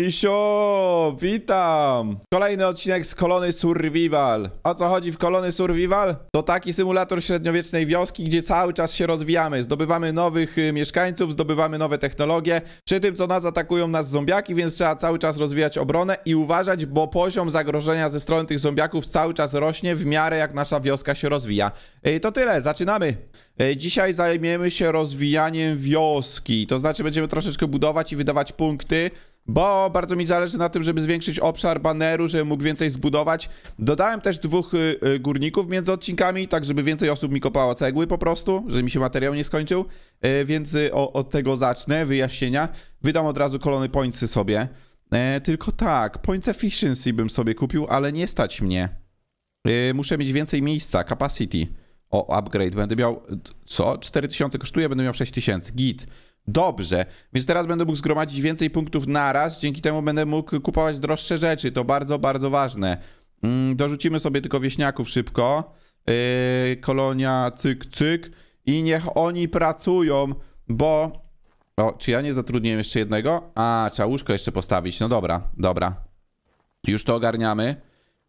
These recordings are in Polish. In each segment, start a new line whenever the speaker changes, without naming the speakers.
Isio, witam! Kolejny odcinek z kolony Survival. O co chodzi w kolony Survival? To taki symulator średniowiecznej wioski, gdzie cały czas się rozwijamy. Zdobywamy nowych y, mieszkańców, zdobywamy nowe technologie. Przy tym, co nas atakują nas zombiaki, więc trzeba cały czas rozwijać obronę i uważać, bo poziom zagrożenia ze strony tych zombiaków cały czas rośnie w miarę jak nasza wioska się rozwija. I y, to tyle, zaczynamy! Y, dzisiaj zajmiemy się rozwijaniem wioski, to znaczy będziemy troszeczkę budować i wydawać punkty, bo bardzo mi zależy na tym, żeby zwiększyć obszar baneru, żebym mógł więcej zbudować. Dodałem też dwóch y, y, górników między odcinkami, tak żeby więcej osób mi kopało cegły po prostu, żeby mi się materiał nie skończył, y, więc od tego zacznę, wyjaśnienia. Wydam od razu kolony pointsy sobie. E, tylko tak, points efficiency bym sobie kupił, ale nie stać mnie. Muszę mieć więcej miejsca, capacity. O, upgrade, będę miał, co? 4000 kosztuje, będę miał 6000, git. Dobrze, więc teraz będę mógł zgromadzić więcej punktów naraz, dzięki temu będę mógł kupować droższe rzeczy, to bardzo, bardzo ważne. Mm, dorzucimy sobie tylko wieśniaków szybko. Yy, kolonia cyk, cyk i niech oni pracują, bo... O, czy ja nie zatrudniłem jeszcze jednego? A, trzeba łóżko jeszcze postawić, no dobra, dobra. Już to ogarniamy.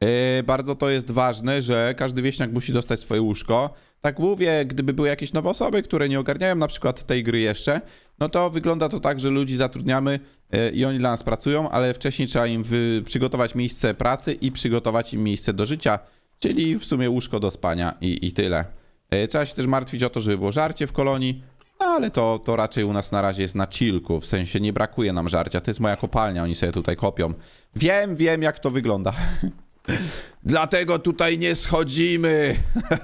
Yy, bardzo to jest ważne, że każdy wieśniak musi dostać swoje łóżko. Tak mówię, gdyby były jakieś nowe osoby, które nie ogarniają na przykład tej gry jeszcze, no to wygląda to tak, że ludzi zatrudniamy e, i oni dla nas pracują, ale wcześniej trzeba im przygotować miejsce pracy i przygotować im miejsce do życia, czyli w sumie łóżko do spania i, i tyle. E, trzeba się też martwić o to, żeby było żarcie w kolonii, no ale to, to raczej u nas na razie jest na chillku, w sensie nie brakuje nam żarcia. To jest moja kopalnia, oni sobie tutaj kopią. Wiem, wiem jak to wygląda. Dlatego tutaj nie schodzimy.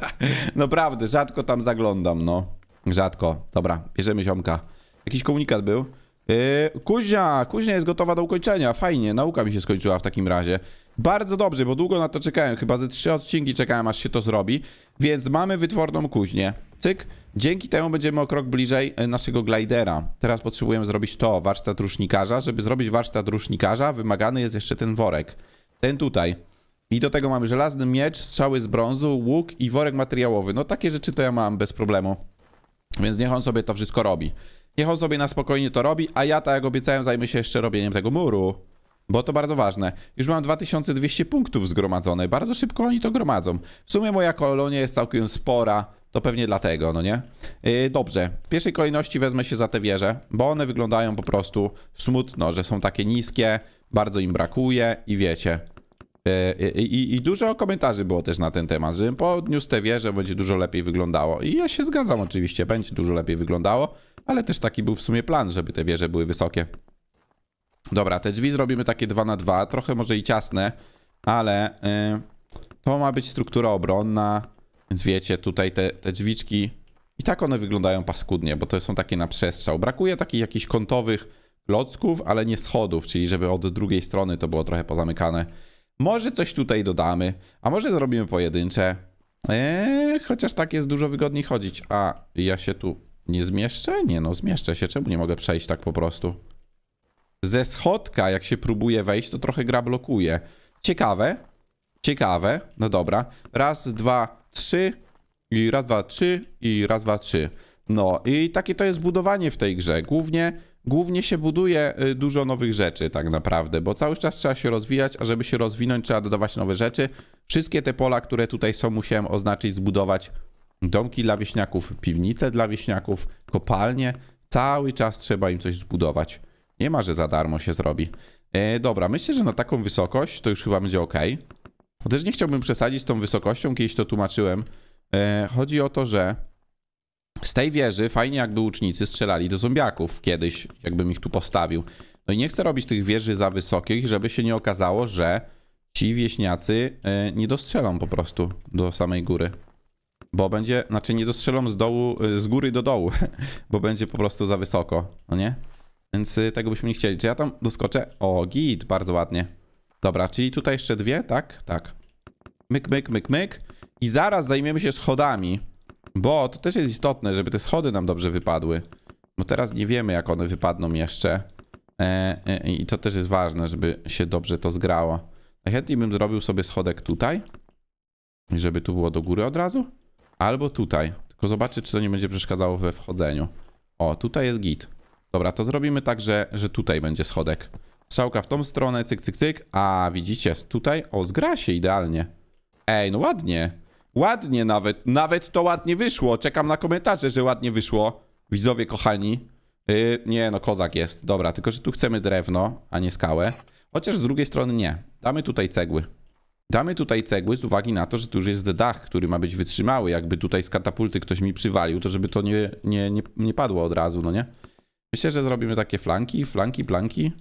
Naprawdę, no rzadko tam zaglądam, no. Rzadko. Dobra, bierzemy ziomka. Jakiś komunikat był. Yy, kuźnia, kuźnia jest gotowa do ukończenia. Fajnie, nauka mi się skończyła w takim razie. Bardzo dobrze, bo długo na to czekałem. Chyba ze trzy odcinki czekałem, aż się to zrobi. Więc mamy wytworną kuźnię. Cyk. Dzięki temu będziemy o krok bliżej yy, naszego glidera. Teraz potrzebujemy zrobić to, warsztat rusznikarza. Żeby zrobić warsztat rusznikarza, wymagany jest jeszcze ten worek. Ten tutaj. I do tego mamy żelazny miecz, strzały z brązu, łuk i worek materiałowy. No takie rzeczy to ja mam bez problemu. Więc niech on sobie to wszystko robi. Niech on sobie na spokojnie to robi, a ja, tak jak obiecałem, zajmę się jeszcze robieniem tego muru. Bo to bardzo ważne. Już mam 2200 punktów zgromadzone. Bardzo szybko oni to gromadzą. W sumie moja kolonia jest całkiem spora. To pewnie dlatego, no nie? Yy, dobrze. W pierwszej kolejności wezmę się za te wieże, bo one wyglądają po prostu smutno, że są takie niskie, bardzo im brakuje i wiecie. Yy, i, I dużo komentarzy było też na ten temat, że podniósł te wieże, będzie dużo lepiej wyglądało. I ja się zgadzam oczywiście, będzie dużo lepiej wyglądało ale też taki był w sumie plan, żeby te wieże były wysokie. Dobra, te drzwi zrobimy takie 2 na 2 trochę może i ciasne, ale yy, to ma być struktura obronna, więc wiecie, tutaj te, te drzwiczki i tak one wyglądają paskudnie, bo to są takie na przestrzał. Brakuje takich jakichś kątowych klocków, ale nie schodów, czyli żeby od drugiej strony to było trochę pozamykane. Może coś tutaj dodamy, a może zrobimy pojedyncze. Eee, chociaż tak jest dużo wygodniej chodzić. A, ja się tu nie zmieszczę? Nie no, zmieszczę się. Czemu nie mogę przejść tak po prostu? Ze schodka, jak się próbuje wejść, to trochę gra blokuje. Ciekawe. Ciekawe. No dobra. Raz, dwa, trzy. I raz, dwa, trzy. I raz, dwa, trzy. No i takie to jest budowanie w tej grze. Głównie, głównie się buduje y, dużo nowych rzeczy tak naprawdę, bo cały czas trzeba się rozwijać, a żeby się rozwinąć trzeba dodawać nowe rzeczy. Wszystkie te pola, które tutaj są musiałem oznaczyć, zbudować domki dla wieśniaków, piwnice dla wieśniaków, kopalnie. Cały czas trzeba im coś zbudować. Nie ma, że za darmo się zrobi. E, dobra, myślę, że na taką wysokość to już chyba będzie ok. Bo też nie chciałbym przesadzić z tą wysokością, kiedyś to tłumaczyłem. E, chodzi o to, że z tej wieży fajnie jakby łucznicy strzelali do zombiaków kiedyś, jakbym ich tu postawił. No i nie chcę robić tych wieży za wysokich, żeby się nie okazało, że ci wieśniacy e, nie dostrzelą po prostu do samej góry bo będzie, znaczy nie dostrzelą z dołu, y, z góry do dołu, bo będzie po prostu za wysoko, no nie? Więc y, tego byśmy nie chcieli. Czy ja tam doskoczę? O, git, bardzo ładnie. Dobra, czyli tutaj jeszcze dwie, tak? Tak. Myk, myk, myk, myk. I zaraz zajmiemy się schodami, bo to też jest istotne, żeby te schody nam dobrze wypadły. Bo teraz nie wiemy, jak one wypadną jeszcze. E, e, e I to też jest ważne, żeby się dobrze to zgrało. Chętnie bym zrobił sobie schodek tutaj. Żeby tu było do góry od razu. Albo tutaj. Tylko zobaczę, czy to nie będzie przeszkadzało we wchodzeniu. O, tutaj jest git. Dobra, to zrobimy tak, że, że tutaj będzie schodek. Strzałka w tą stronę, cyk, cyk, cyk. A, widzicie, tutaj, o, zgra się idealnie. Ej, no ładnie. Ładnie nawet, nawet to ładnie wyszło. Czekam na komentarze, że ładnie wyszło. Widzowie kochani. Yy, nie, no kozak jest. Dobra, tylko że tu chcemy drewno, a nie skałę. Chociaż z drugiej strony nie. Damy tutaj cegły. Damy tutaj cegły z uwagi na to, że tu już jest dach, który ma być wytrzymały. Jakby tutaj z katapulty ktoś mi przywalił, to żeby to nie, nie, nie, nie padło od razu, no nie? Myślę, że zrobimy takie flanki, flanki, planki.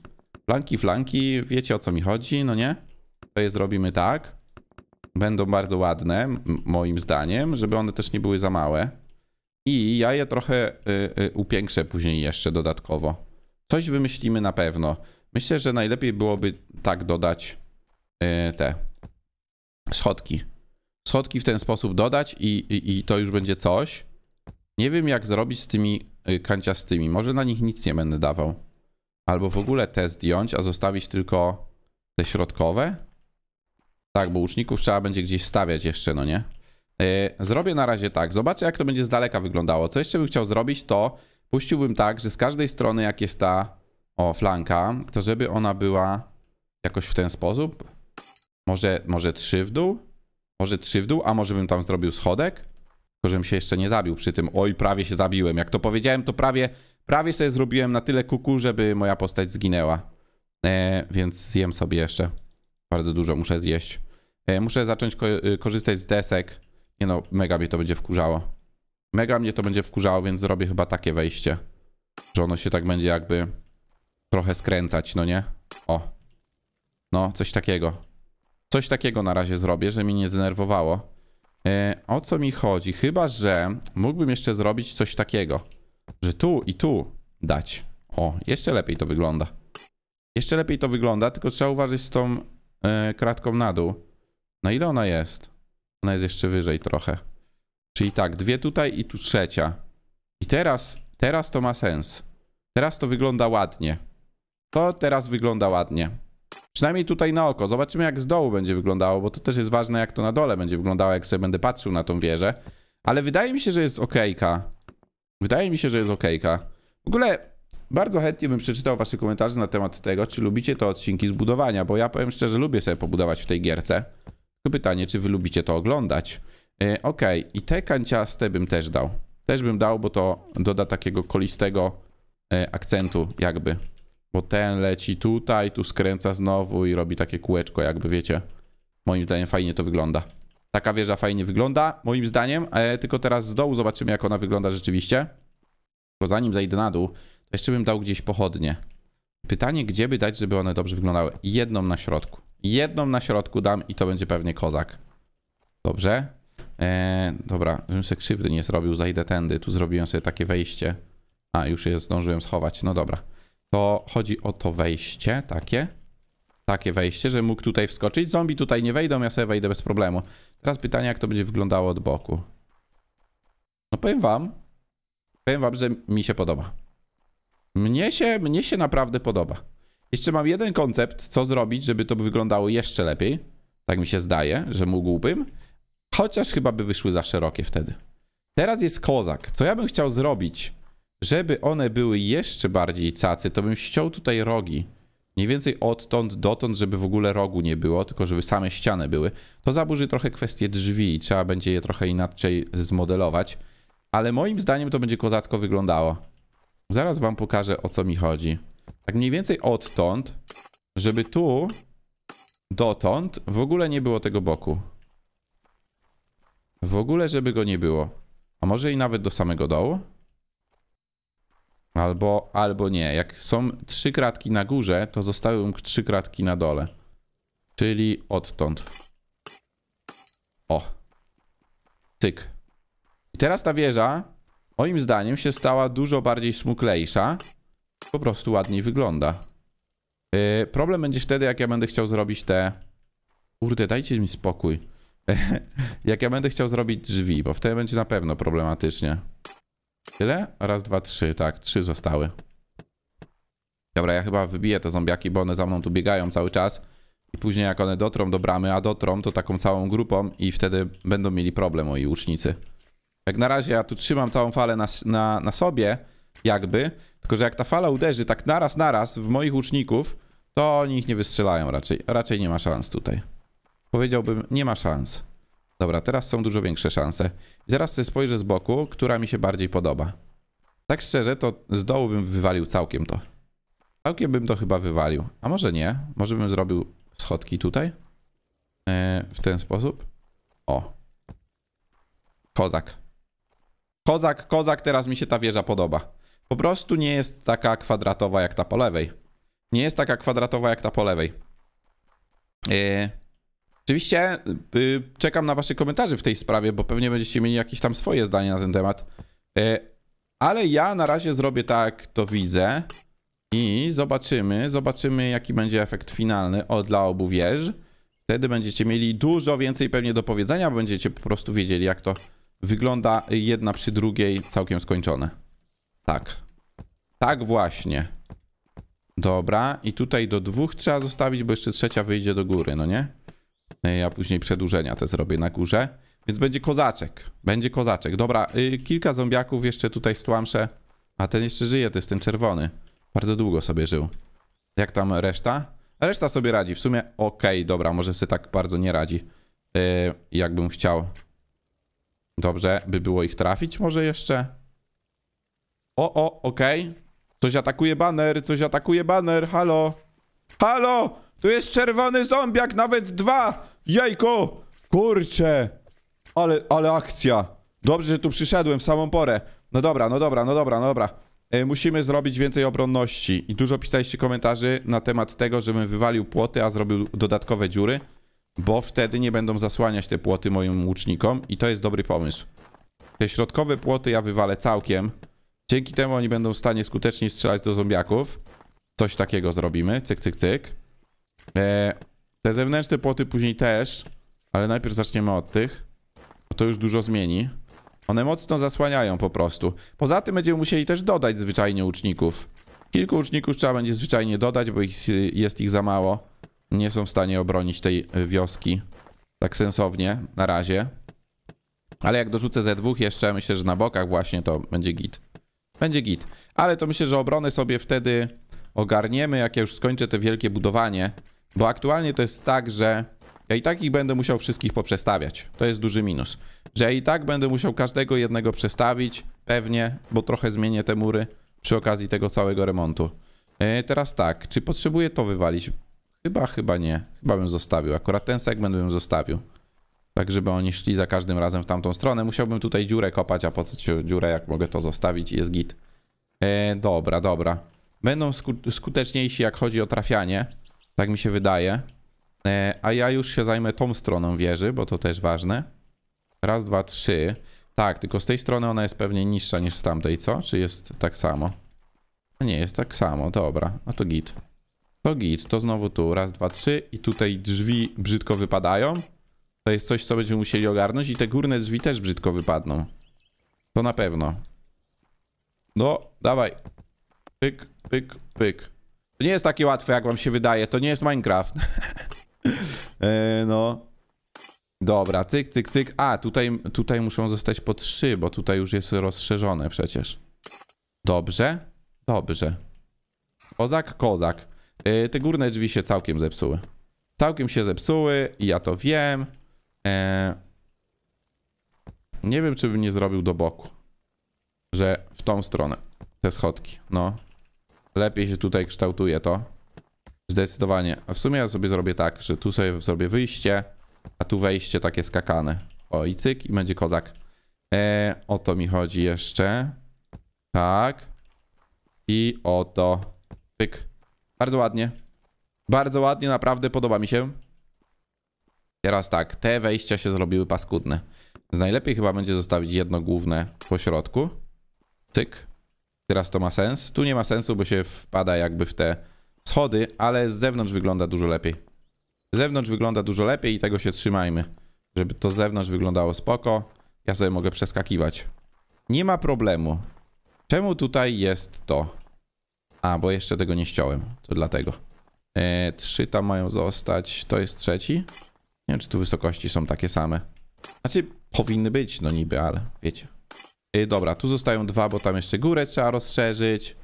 Flanki, flanki, wiecie o co mi chodzi, no nie? To je zrobimy tak. Będą bardzo ładne, moim zdaniem, żeby one też nie były za małe. I ja je trochę y, y, upiększę później jeszcze dodatkowo. Coś wymyślimy na pewno. Myślę, że najlepiej byłoby tak dodać y, te schodki. Schodki w ten sposób dodać i, i, i to już będzie coś. Nie wiem jak zrobić z tymi y, kanciastymi. Może na nich nic nie będę dawał. Albo w ogóle te zdjąć, a zostawić tylko te środkowe. Tak, bo łuczników trzeba będzie gdzieś stawiać jeszcze, no nie? Y, zrobię na razie tak. Zobaczę, jak to będzie z daleka wyglądało. Co jeszcze bym chciał zrobić, to puściłbym tak, że z każdej strony, jak jest ta o, flanka, to żeby ona była jakoś w ten sposób. Może, może trzy w dół? Może trzy w dół, a może bym tam zrobił schodek? Tylko, żebym się jeszcze nie zabił przy tym. Oj, prawie się zabiłem. Jak to powiedziałem, to prawie, prawie sobie zrobiłem na tyle kuku, żeby moja postać zginęła. E, więc zjem sobie jeszcze. Bardzo dużo muszę zjeść. E, muszę zacząć ko e, korzystać z desek. Nie no, mega mnie to będzie wkurzało. Mega mnie to będzie wkurzało, więc zrobię chyba takie wejście. Że ono się tak będzie jakby trochę skręcać, no nie? O. No, coś takiego. Coś takiego na razie zrobię, że mnie nie denerwowało. E, o co mi chodzi? Chyba, że mógłbym jeszcze zrobić coś takiego. Że tu i tu dać. O, jeszcze lepiej to wygląda. Jeszcze lepiej to wygląda, tylko trzeba uważać z tą e, kratką na dół. Na ile ona jest? Ona jest jeszcze wyżej trochę. Czyli tak, dwie tutaj i tu trzecia. I teraz, teraz to ma sens. Teraz to wygląda ładnie. To teraz wygląda ładnie. Przynajmniej tutaj na oko. Zobaczymy, jak z dołu będzie wyglądało, bo to też jest ważne, jak to na dole będzie wyglądało, jak sobie będę patrzył na tą wieżę. Ale wydaje mi się, że jest okejka. Wydaje mi się, że jest okejka. W ogóle bardzo chętnie bym przeczytał wasze komentarze na temat tego, czy lubicie to odcinki z budowania, bo ja powiem szczerze, lubię sobie pobudować w tej gierce. To pytanie, czy wy lubicie to oglądać. OK. E, okej, okay. i te kanciaste bym też dał. Też bym dał, bo to doda takiego kolistego e, akcentu jakby. Bo ten leci tutaj, tu skręca znowu i robi takie kółeczko, jakby wiecie. Moim zdaniem fajnie to wygląda. Taka wieża fajnie wygląda, moim zdaniem. E, tylko teraz z dołu zobaczymy, jak ona wygląda rzeczywiście. bo zanim zejdę na dół, to jeszcze bym dał gdzieś pochodnie. Pytanie, gdzie by dać, żeby one dobrze wyglądały? Jedną na środku. Jedną na środku dam i to będzie pewnie kozak. Dobrze. Eee, dobra, żebym sobie krzywdy nie zrobił, zajdę tędy. Tu zrobiłem sobie takie wejście. A, już je zdążyłem schować. No dobra to chodzi o to wejście takie. Takie wejście, że mógł tutaj wskoczyć. Zombie tutaj nie wejdą, ja sobie wejdę bez problemu. Teraz pytanie, jak to będzie wyglądało od boku. No powiem wam, powiem wam, że mi się podoba. Mnie się, mnie się naprawdę podoba. Jeszcze mam jeden koncept, co zrobić, żeby to wyglądało jeszcze lepiej. Tak mi się zdaje, że mógłbym. Chociaż chyba by wyszły za szerokie wtedy. Teraz jest kozak. Co ja bym chciał zrobić? Żeby one były jeszcze bardziej cacy, to bym ściął tutaj rogi. Mniej więcej odtąd, dotąd, żeby w ogóle rogu nie było, tylko żeby same ściany były. To zaburzy trochę kwestię drzwi i trzeba będzie je trochę inaczej zmodelować. Ale moim zdaniem to będzie kozacko wyglądało. Zaraz wam pokażę, o co mi chodzi. Tak mniej więcej odtąd, żeby tu dotąd w ogóle nie było tego boku. W ogóle, żeby go nie było. A może i nawet do samego dołu? Albo, albo nie. Jak są trzy kratki na górze, to zostały trzy kratki na dole. Czyli odtąd. O. Tyk. I teraz ta wieża, moim zdaniem, się stała dużo bardziej smuklejsza. Po prostu ładniej wygląda. Yy, problem będzie wtedy, jak ja będę chciał zrobić te... Kurde, dajcie mi spokój. jak ja będę chciał zrobić drzwi, bo wtedy będzie na pewno problematycznie. Tyle? Raz, dwa, trzy. Tak, trzy zostały. Dobra, ja chyba wybiję te zombiaki, bo one za mną tu biegają cały czas. I później jak one dotrą do bramy, a dotrą, to taką całą grupą i wtedy będą mieli problem moi ucznicy. Jak na razie ja tu trzymam całą falę na, na, na sobie, jakby. Tylko, że jak ta fala uderzy tak naraz, naraz w moich łuczników, to oni ich nie wystrzelają raczej. Raczej nie ma szans tutaj. Powiedziałbym, nie ma szans. Dobra, teraz są dużo większe szanse. Zaraz teraz sobie spojrzę z boku, która mi się bardziej podoba. Tak szczerze, to z dołu bym wywalił całkiem to. Całkiem bym to chyba wywalił. A może nie? Może bym zrobił schodki tutaj? Eee, w ten sposób? O. Kozak. Kozak, kozak, teraz mi się ta wieża podoba. Po prostu nie jest taka kwadratowa jak ta po lewej. Nie jest taka kwadratowa jak ta po lewej. Eee, Oczywiście y, czekam na wasze komentarze w tej sprawie, bo pewnie będziecie mieli jakieś tam swoje zdanie na ten temat. E, ale ja na razie zrobię tak, to widzę. I zobaczymy, zobaczymy jaki będzie efekt finalny o, dla obu wież. Wtedy będziecie mieli dużo więcej pewnie do powiedzenia, bo będziecie po prostu wiedzieli jak to wygląda jedna przy drugiej całkiem skończone. Tak. Tak właśnie. Dobra, i tutaj do dwóch trzeba zostawić, bo jeszcze trzecia wyjdzie do góry, no nie? Ja później przedłużenia te zrobię na górze. Więc będzie kozaczek. Będzie kozaczek. Dobra, yy, kilka zombiaków jeszcze tutaj stłamszę. A ten jeszcze żyje, to jest ten czerwony. Bardzo długo sobie żył. Jak tam reszta? Reszta sobie radzi. W sumie okej, okay, dobra, może sobie tak bardzo nie radzi. Yy, jakbym chciał. Dobrze, by było ich trafić może jeszcze? O, o, okej. Okay. Coś atakuje baner, coś atakuje baner, halo. Halo! Tu jest czerwony zombiak, nawet dwa! Jajko! Kurczę! Ale, ale akcja. Dobrze, że tu przyszedłem w samą porę. No dobra, no dobra, no dobra, no dobra. E, musimy zrobić więcej obronności. I dużo pisaliście komentarzy na temat tego, żebym wywalił płoty, a zrobił dodatkowe dziury. Bo wtedy nie będą zasłaniać te płoty moim łucznikom. I to jest dobry pomysł. Te środkowe płoty ja wywalę całkiem. Dzięki temu oni będą w stanie skutecznie strzelać do zombiaków. Coś takiego zrobimy. Cyk, cyk, cyk. E, te zewnętrzne płoty później też, ale najpierw zaczniemy od tych. Bo to już dużo zmieni. One mocno zasłaniają po prostu. Poza tym będziemy musieli też dodać zwyczajnie uczników. Kilku uczników trzeba będzie zwyczajnie dodać, bo ich, jest ich za mało. Nie są w stanie obronić tej e, wioski tak sensownie na razie. Ale jak dorzucę ze dwóch jeszcze, myślę, że na bokach właśnie to będzie git. Będzie git. Ale to myślę, że obronę sobie wtedy ogarniemy, jak ja już skończę te wielkie budowanie. Bo aktualnie to jest tak, że ja i tak ich będę musiał wszystkich poprzestawiać. To jest duży minus. Że ja i tak będę musiał każdego jednego przestawić, pewnie, bo trochę zmienię te mury przy okazji tego całego remontu. Yy, teraz tak, czy potrzebuję to wywalić? Chyba, chyba nie. Chyba bym zostawił. Akurat ten segment bym zostawił. Tak, żeby oni szli za każdym razem w tamtą stronę. Musiałbym tutaj dziurę kopać, a po co dziurę, jak mogę to zostawić jest git. Yy, dobra, dobra. Będą skuteczniejsi, jak chodzi o trafianie. Tak mi się wydaje. E, a ja już się zajmę tą stroną wieży, bo to też ważne. Raz, dwa, trzy. Tak, tylko z tej strony ona jest pewnie niższa niż z tamtej, co? Czy jest tak samo? No nie, jest tak samo, dobra. A to git. To git, to znowu tu. Raz, dwa, trzy. I tutaj drzwi brzydko wypadają. To jest coś, co będziemy musieli ogarnąć. I te górne drzwi też brzydko wypadną. To na pewno. No, dawaj. Pyk, pyk, pyk. To nie jest takie łatwe, jak wam się wydaje. To nie jest Minecraft. e, no. Dobra, cyk, cyk, cyk. A, tutaj, tutaj muszą zostać po trzy, bo tutaj już jest rozszerzone przecież. Dobrze? Dobrze. Kozak, kozak. E, te górne drzwi się całkiem zepsuły. Całkiem się zepsuły i ja to wiem. E, nie wiem, czy bym nie zrobił do boku. Że w tą stronę. Te schodki, no. Lepiej się tutaj kształtuje to. Zdecydowanie. A w sumie ja sobie zrobię tak, że tu sobie zrobię wyjście, a tu wejście takie skakane. O, i cyk, i będzie kozak. E, o to mi chodzi jeszcze. Tak. I oto. Pyk. Bardzo ładnie. Bardzo ładnie, naprawdę podoba mi się. Teraz tak, te wejścia się zrobiły paskudne. Więc najlepiej chyba będzie zostawić jedno główne po środku. Cyk. Teraz to ma sens. Tu nie ma sensu, bo się wpada jakby w te schody, ale z zewnątrz wygląda dużo lepiej. Z zewnątrz wygląda dużo lepiej i tego się trzymajmy. Żeby to z zewnątrz wyglądało spoko. Ja sobie mogę przeskakiwać. Nie ma problemu. Czemu tutaj jest to? A, bo jeszcze tego nie ściąłem. To dlatego. E, trzy tam mają zostać. To jest trzeci. Nie wiem, czy tu wysokości są takie same. Znaczy, powinny być, no niby, ale wiecie. Y, dobra, tu zostają dwa, bo tam jeszcze górę trzeba rozszerzyć.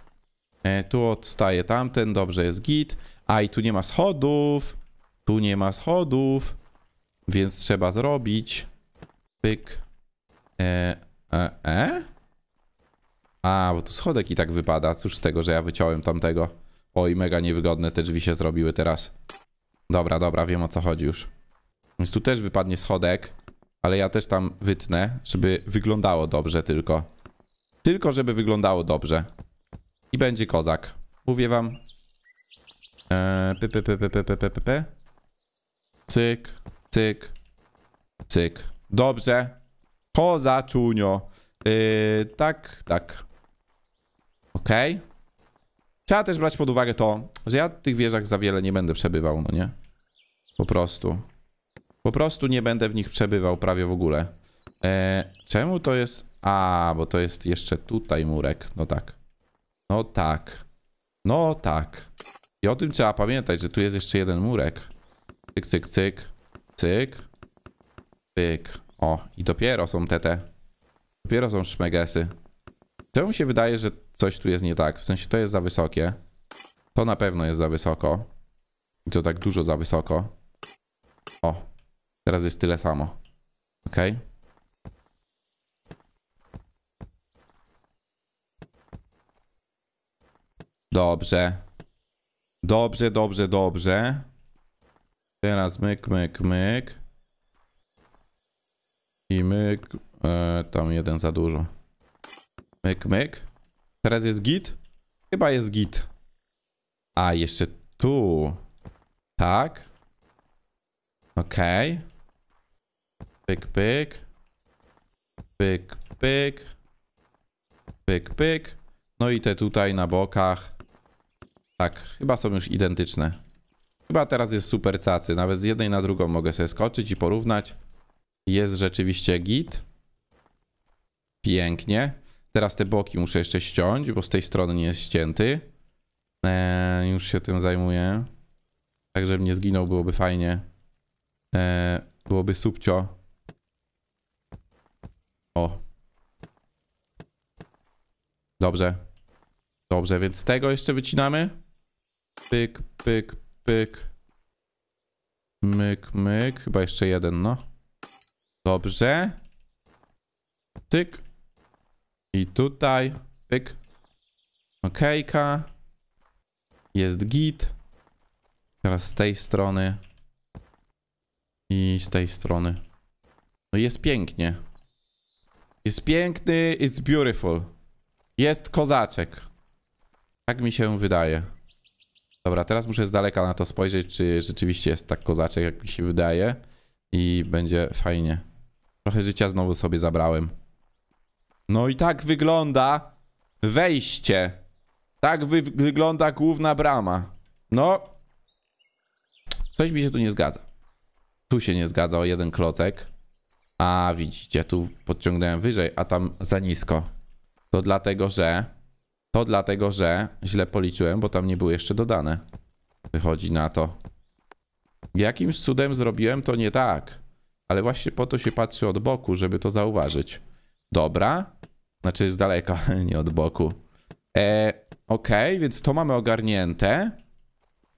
E, tu odstaje tamten, dobrze jest git. A i tu nie ma schodów. Tu nie ma schodów. Więc trzeba zrobić. Pyk. E, e, e? A, bo tu schodek i tak wypada. Cóż z tego, że ja wyciąłem tamtego. Oj, mega niewygodne te drzwi się zrobiły teraz. Dobra, dobra, wiem o co chodzi już. Więc tu też wypadnie schodek. Ale ja też tam wytnę, żeby wyglądało dobrze tylko. Tylko, żeby wyglądało dobrze. I będzie kozak. Mówię wam. Eee, py, py, py, py, py, py, p, Cyk, cyk, cyk. Dobrze. Kozaczunio. Yy, e, tak, tak. Okej. Okay. Trzeba też brać pod uwagę to, że ja w tych wieżach za wiele nie będę przebywał, no nie? Po prostu. Po prostu nie będę w nich przebywał prawie w ogóle. Eee, czemu to jest... A, bo to jest jeszcze tutaj murek. No tak. No tak. No tak. I o tym trzeba pamiętać, że tu jest jeszcze jeden murek. Cyk, cyk, cyk. Cyk. Cyk. O, i dopiero są te te. Dopiero są szmegesy. Czemu mi się wydaje, że coś tu jest nie tak? W sensie to jest za wysokie. To na pewno jest za wysoko. I to tak dużo za wysoko. O, Teraz jest tyle samo. Ok. Dobrze. Dobrze, dobrze, dobrze. Teraz myk, myk, myk. I myk. E, tam jeden za dużo. Myk, myk. Teraz jest git? Chyba jest git. A, jeszcze tu. Tak. Okej. Okay. Pyk, pyk. Pyk, pyk. Pyk, pyk. No i te tutaj na bokach. Tak, chyba są już identyczne. Chyba teraz jest super cacy. Nawet z jednej na drugą mogę sobie skoczyć i porównać. Jest rzeczywiście git. Pięknie. Teraz te boki muszę jeszcze ściąć, bo z tej strony nie jest ścięty. Eee, już się tym zajmuję. Tak, żeby nie zginął, byłoby fajnie. Eee, byłoby subcio. O. Dobrze. Dobrze, więc tego jeszcze wycinamy. Pyk, pyk, pyk. Myk, myk. Chyba jeszcze jeden, no. Dobrze. Tyk. I tutaj. Pyk. Okejka. Jest git. Teraz z tej strony. I z tej strony. No jest pięknie. Jest piękny, it's beautiful. Jest kozaczek. Tak mi się wydaje. Dobra, teraz muszę z daleka na to spojrzeć, czy rzeczywiście jest tak kozaczek, jak mi się wydaje. I będzie fajnie. Trochę życia znowu sobie zabrałem. No i tak wygląda wejście. Tak wy wygląda główna brama. No. Coś mi się tu nie zgadza. Tu się nie zgadza o jeden klocek. A widzicie, tu podciągnąłem wyżej, a tam za nisko. To dlatego, że... To dlatego, że źle policzyłem, bo tam nie były jeszcze dodane. Wychodzi na to. Jakimś cudem zrobiłem to nie tak. Ale właśnie po to się patrzy od boku, żeby to zauważyć. Dobra. Znaczy z daleka, nie od boku. E, ok, więc to mamy ogarnięte.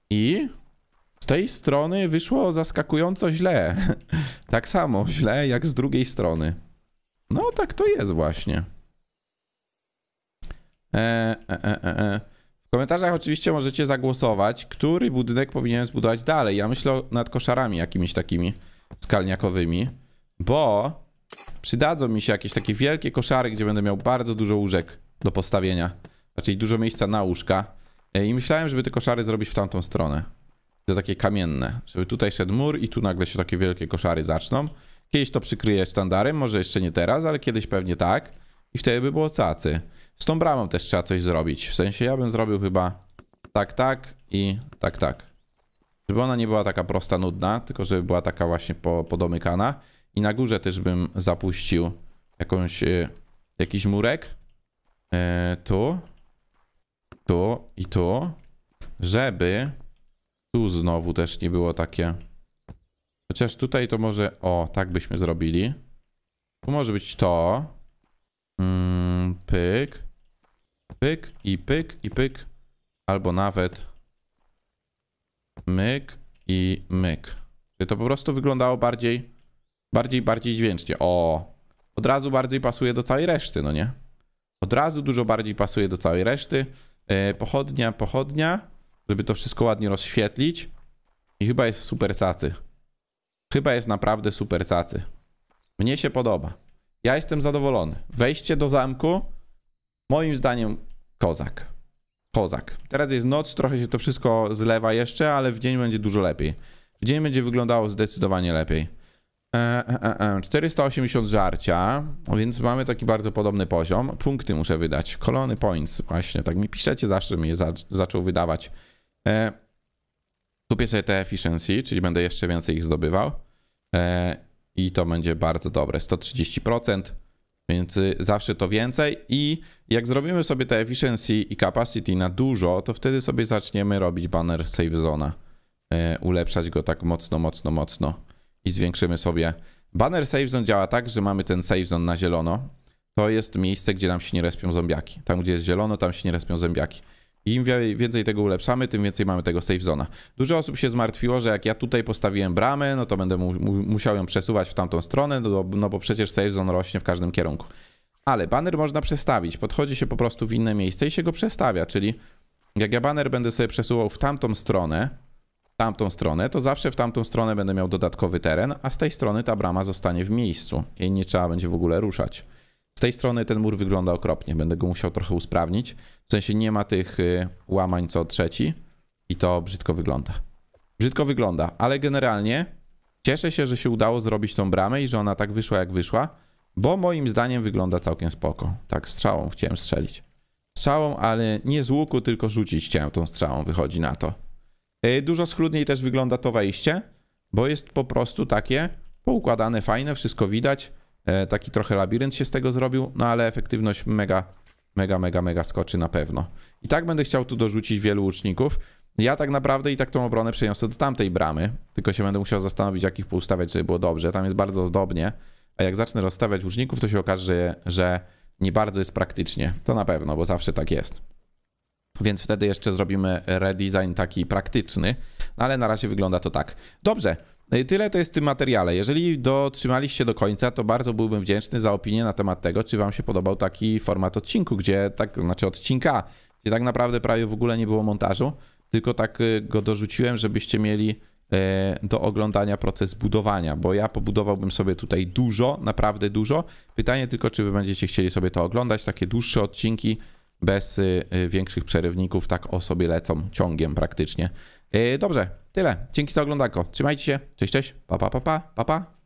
I z tej strony wyszło zaskakująco źle. tak samo źle jak z drugiej strony. No tak to jest właśnie. E, e, e, w komentarzach oczywiście możecie zagłosować, który budynek powinienem zbudować dalej. Ja myślę nad koszarami jakimiś takimi skalniakowymi, bo przydadzą mi się jakieś takie wielkie koszary, gdzie będę miał bardzo dużo łóżek do postawienia. Raczej dużo miejsca na łóżka. I myślałem, żeby te koszary zrobić w tamtą stronę to takie kamienne, żeby tutaj szedł mur i tu nagle się takie wielkie koszary zaczną. Kiedyś to przykryje sztandarem, może jeszcze nie teraz, ale kiedyś pewnie tak. I wtedy by było cacy. Z tą bramą też trzeba coś zrobić. W sensie ja bym zrobił chyba tak, tak i tak, tak. Żeby ona nie była taka prosta, nudna, tylko żeby była taka właśnie po, podomykana. I na górze też bym zapuścił jakąś, e, jakiś murek. Y, tu, tu i tu, żeby tu znowu też nie było takie. Chociaż tutaj to może... O, tak byśmy zrobili. Tu może być to. Mm, pyk. Pyk i pyk i pyk. Albo nawet myk i myk. to po prostu wyglądało bardziej, bardziej, bardziej dźwięcznie. O, od razu bardziej pasuje do całej reszty, no nie? Od razu dużo bardziej pasuje do całej reszty. Yy, pochodnia, pochodnia żeby to wszystko ładnie rozświetlić. I chyba jest super cacy. Chyba jest naprawdę super cacy. Mnie się podoba. Ja jestem zadowolony. Wejście do zamku, moim zdaniem, kozak. Kozak. Teraz jest noc, trochę się to wszystko zlewa jeszcze, ale w dzień będzie dużo lepiej. W dzień będzie wyglądało zdecydowanie lepiej. E, e, e, 480 e. żarcia, więc mamy taki bardzo podobny poziom. Punkty muszę wydać. Kolony points, właśnie, tak mi piszecie zawsze, mi je za zaczął wydawać. E, kupię sobie te efficiency, czyli będę jeszcze więcej ich zdobywał. E, I to będzie bardzo dobre. 130%, więc zawsze to więcej. I jak zrobimy sobie te efficiency i capacity na dużo, to wtedy sobie zaczniemy robić banner save zona. E, ulepszać go tak mocno, mocno, mocno. I zwiększymy sobie. Banner save zone działa tak, że mamy ten save zone na zielono. To jest miejsce, gdzie nam się nie respią zombiaki. Tam, gdzie jest zielono, tam się nie respią zombiaki im więcej tego ulepszamy, tym więcej mamy tego safe zona. Dużo osób się zmartwiło, że jak ja tutaj postawiłem bramę, no to będę mu musiał ją przesuwać w tamtą stronę, no, no bo przecież safe zone rośnie w każdym kierunku. Ale banner można przestawić. Podchodzi się po prostu w inne miejsce i się go przestawia, czyli jak ja banner będę sobie przesuwał w tamtą stronę, tamtą stronę, to zawsze w tamtą stronę będę miał dodatkowy teren, a z tej strony ta brama zostanie w miejscu. Jej nie trzeba będzie w ogóle ruszać tej strony ten mur wygląda okropnie, będę go musiał trochę usprawnić. W sensie nie ma tych y, łamań co trzeci i to brzydko wygląda. Brzydko wygląda, ale generalnie cieszę się, że się udało zrobić tą bramę i że ona tak wyszła jak wyszła, bo moim zdaniem wygląda całkiem spoko. Tak strzałą chciałem strzelić. Strzałą, ale nie z łuku, tylko rzucić chciałem tą strzałą, wychodzi na to. Y, dużo schludniej też wygląda to wejście, bo jest po prostu takie poukładane, fajne, wszystko widać. E, taki trochę labirynt się z tego zrobił, no ale efektywność mega, mega, mega, mega skoczy na pewno. I tak będę chciał tu dorzucić wielu łuczników. Ja tak naprawdę i tak tą obronę przeniosę do tamtej bramy, tylko się będę musiał zastanowić, jakich poustawiać, żeby było dobrze. Tam jest bardzo ozdobnie, a jak zacznę rozstawiać łuczników, to się okaże, że nie bardzo jest praktycznie. To na pewno, bo zawsze tak jest. Więc wtedy jeszcze zrobimy redesign taki praktyczny, ale na razie wygląda to tak. Dobrze, e, Tyle to jest w tym materiale. Jeżeli dotrzymaliście do końca, to bardzo byłbym wdzięczny za opinię na temat tego, czy Wam się podobał taki format odcinku, gdzie tak, znaczy odcinka, gdzie tak naprawdę prawie w ogóle nie było montażu, tylko tak e, go dorzuciłem, żebyście mieli e, do oglądania proces budowania, bo ja pobudowałbym sobie tutaj dużo, naprawdę dużo. Pytanie tylko, czy Wy będziecie chcieli sobie to oglądać, takie dłuższe odcinki bez y, większych przerywników tak o sobie lecą ciągiem praktycznie. Y, dobrze, tyle. Dzięki za oglądanko. Trzymajcie się. Cześć, cześć. Pa, pa, pa, pa, pa, pa.